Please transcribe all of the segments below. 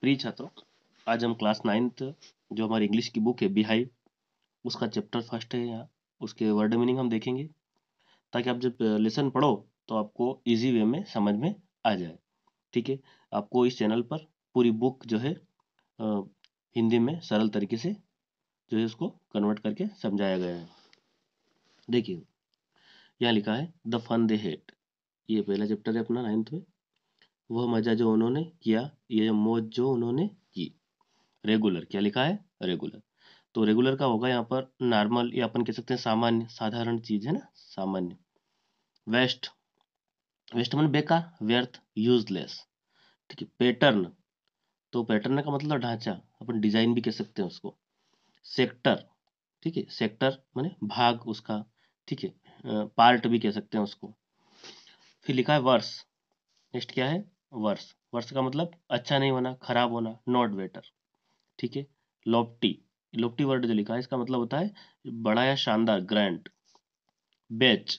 प्रिय छात्रों आज हम क्लास नाइन्थ जो हमारी इंग्लिश की बुक है बिहाई उसका चैप्टर फर्स्ट है यहाँ उसके वर्ड मीनिंग हम देखेंगे ताकि आप जब लेसन पढ़ो तो आपको इजी वे में समझ में आ जाए ठीक है आपको इस चैनल पर पूरी बुक जो है हिंदी में सरल तरीके से जो है उसको कन्वर्ट करके समझाया गया है देखिए यहाँ लिखा है द फन दे हेट ये पहला चैप्टर है अपना नाइन्थ में वह मज़ा जो उन्होंने किया ये मौज जो उन्होंने की रेगुलर क्या लिखा है रेगुलर तो रेगुलर का होगा यहाँ पर नॉर्मल या अपन कह सकते हैं सामान्य साधारण चीज़ है ना सामान्य वेस्ट वेस्ट मन बेकार व्यर्थ यूजलेस ठीक है पैटर्न तो पैटर्न का मतलब ढांचा अपन डिजाइन भी कह सकते हैं उसको सेक्टर ठीक है सेक्टर माने भाग उसका ठीक है पार्ट भी कह सकते हैं उसको फिर लिखा है वर्ष नेक्स्ट क्या है वर्स वर्स का मतलब अच्छा नहीं होना खराब होना नॉट बेटर ठीक है लॉप्टी लॉप्टी वर्ड जो लिखा है इसका मतलब होता है बड़ा या शानदार ग्रैंड बेच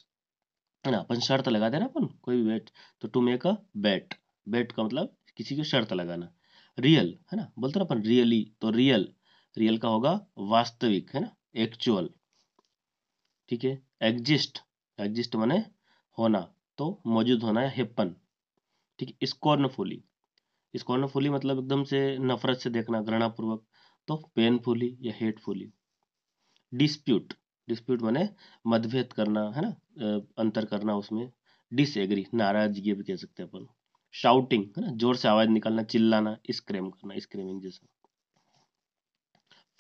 है ना अपन शर्त लगा देना अपन कोई भी बेट तो टू मेक अ बेट बेट का मतलब किसी की शर्त लगाना रियल है ना बोलते ना अपन रियली तो रियल रियल का होगा वास्तविक है ना एक्चुअल ठीक है एग्जिस्ट एग्जिस्ट माने होना तो मौजूद होना या हेपन ठीक है स्कॉर्नफुली स्कॉर्नफुली मतलब एकदम से नफरत से देखना घृणापूर्वक तो पेनफुली या हेटफुली डिस्प्यूट डिस्प्यूट माने मतभेद करना है ना अंतर करना उसमें डिसएग्री नाराजगी भी कह सकते हैं अपन शाउटिंग है ना जोर से आवाज निकालना चिल्लाना स्क्रेम करना स्क्रेमिंग जैसा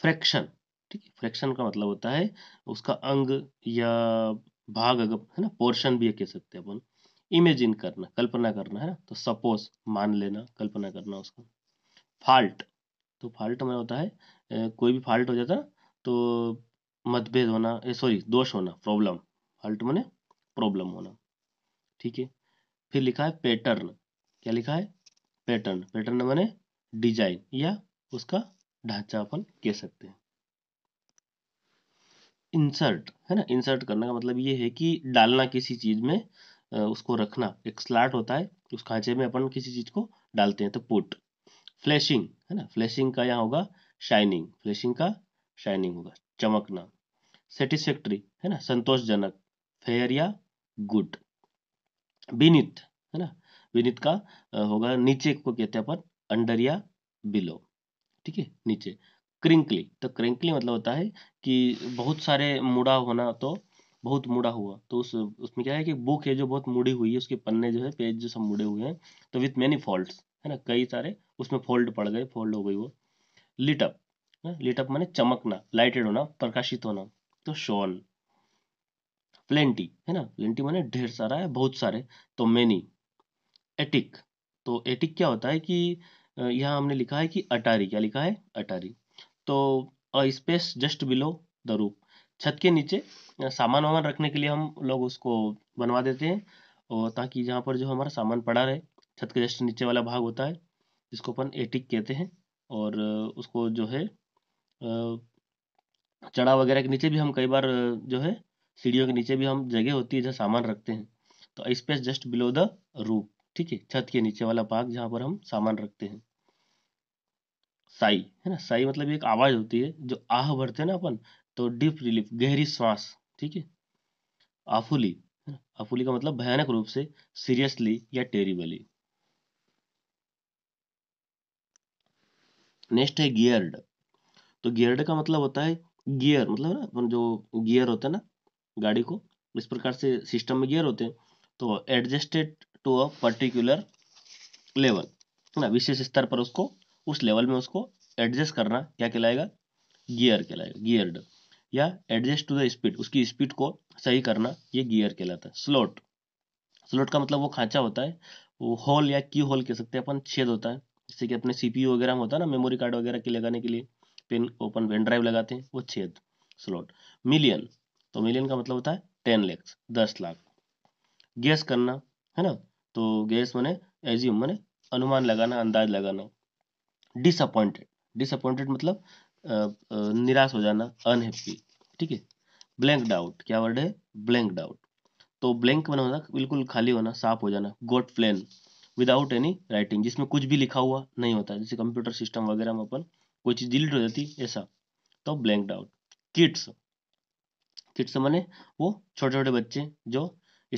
फ्रैक्शन ठीक है फ्रैक्शन का मतलब होता है उसका अंग या भाग अगर है ना पोर्शन भी कह सकते हैं अपन इमेजिन करना कल्पना करना है तो सपोज मान लेना कल्पना करना उसको फॉल्ट तो फॉल्ट में होता है ए, कोई भी फॉल्ट हो जाता तो मतभेद होना सॉरी दोष होना प्रॉब्लम फॉल्ट मैंने प्रॉब्लम होना ठीक है फिर लिखा है पैटर्न क्या लिखा है पैटर्न पैटर्न मैंने डिजाइन या उसका ढांचा अपन कह सकते हैं इंसर्ट है ना इंसर्ट करने का मतलब ये है कि डालना किसी चीज में उसको रखना एक स्लाट होता है उस खांचे में अपन किसी चीज़ को डालते हैं तो पुट फ्लैशिंग है ना फ्लैशिंग का यहाँ होगा शाइनिंग फ्लैशिंग का शाइनिंग होगा चमकना सेटिस्फेक्ट्री है ना संतोषजनक फेयर या गुड विनित है ना विनित का होगा नीचे को कहते हैं अपन अंडर या बिलो ठीक है नीचे क्रिंकली तो क्रिंकली मतलब होता है कि बहुत सारे मुड़ा होना तो बहुत मुड़ा हुआ तो उस उसमें क्या है कि बुक है जो बहुत मुड़ी हुई है उसके पन्ने जो है पेज जो सब मुड़े हुए हैं तो विथ मैनी फॉल्ट है ना कई सारे उसमें फोल्ड पड़ गए फोल्ड हो गई वो लिटअप लिटअप माने चमकना लाइटेड होना प्रकाशित होना तो शॉल प्लेंटी है ना प्लेंटी माने ढेर सारा है बहुत सारे तो मैनी एटिक तो एटिक क्या होता है कि यहाँ हमने लिखा है कि अटारी क्या लिखा है अटारी तो a space just below the roof छत के नीचे सामान वामान रखने के लिए हम लोग उसको बनवा देते हैं और ताकि जहाँ पर जो हमारा सामान पड़ा रहे छत के जस्ट नीचे वाला भाग होता है जिसको अपन एटिक कहते हैं और उसको जो है चढ़ा वगैरह के नीचे भी हम कई बार जो है सीढ़ियों के नीचे भी हम जगह होती है जहाँ सामान रखते हैं तो स्पेस जस्ट बिलो द रूप ठीक है छत के नीचे वाला भाग जहाँ पर हम सामान रखते हैं साई है ना साई मतलब एक आवाज होती है जो आह भरते हैं ना अपन तो डीप रिलीफ गहरी श्वास ठीक है आफुली आफुली का मतलब भयानक रूप से सीरियसली या टेरिबली नेक्स्ट है गियर्ड तो गियर्ड का मतलब होता है गियर मतलब ना जो गियर होता है ना गाड़ी को इस प्रकार से सिस्टम में गियर होते हैं तो adjusted to a particular level है ना विशेष स्तर पर उसको उस लेवल में उसको एडजस्ट करना क्या कहलाएगा गियर कहलाएगा गियर्ड या एडजस्ट टू द स्पीड उसकी स्पीड को सही करना ये गियर कहलाता है स्लोट स्लोट का मतलब वो खांचा होता है वो होल या की होल कह सकते हैं अपन छेद होता है जैसे कि अपने सीपीयू वगैरह में होता है ना मेमोरी कार्ड वगैरह के लगाने के लिए पेन ओपन पेन ड्राइव लगाते हैं वो छेद स्लॉट मिलियन तो मिलियन का मतलब होता है टेन लैक्स दस लाख गैस करना है ना तो गैस मैंने एज्यूम मैंने अनुमान लगाना अंदाज लगाना डिसअपॉइंटेड डिसअपॉइंटेड मतलब निराश हो जाना अनहैप्पी ठीक है ब्लैंक डाउट क्या वर्ड है ब्लैंक डाउट तो ब्लैंक बना होना बिल्कुल खाली होना साफ हो जाना got plain without any writing जिसमें कुछ भी लिखा हुआ नहीं होता जैसे कंप्यूटर सिस्टम वगैरह में अपन कोई चीज डिलीट हो जाती ऐसा तो ब्लैंक डाउट किड्स किड्स माने वो छोटे छोटे बच्चे जो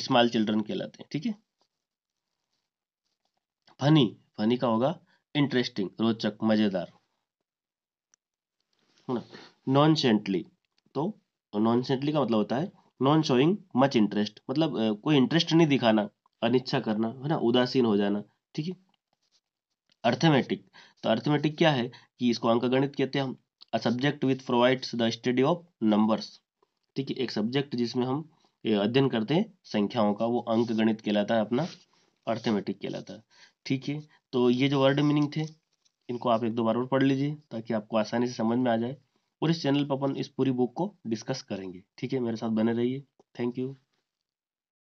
स्मॉल चिल्ड्रन कहलाते हैं ठीक है फनी फनी का होगा इंटरेस्टिंग रोचक मजेदार नॉन तो नॉन सेंटली का मतलब होता है नॉन शोइंग मच इंटरेस्ट मतलब कोई इंटरेस्ट नहीं दिखाना अनिच्छा करना है ना उदासीन हो जाना ठीक है अर्थमेटिक तो अर्थमेटिक क्या है कि इसको अंक गणित कहते हैं हम a subject with provides the study of numbers ठीक है एक सब्जेक्ट जिसमें हम अध्ययन करते हैं संख्याओं का वो अंक गणित कहलाता है अपना अर्थमेटिक कहलाता है ठीक है तो ये जो वर्ड मीनिंग थे इनको आप एक दो बार और पढ़ लीजिए ताकि आपको आसानी से समझ में आ जाए और इस चैनल पर अपन इस पूरी बुक को डिस्कस करेंगे ठीक है मेरे साथ बने रहिए थैंक यू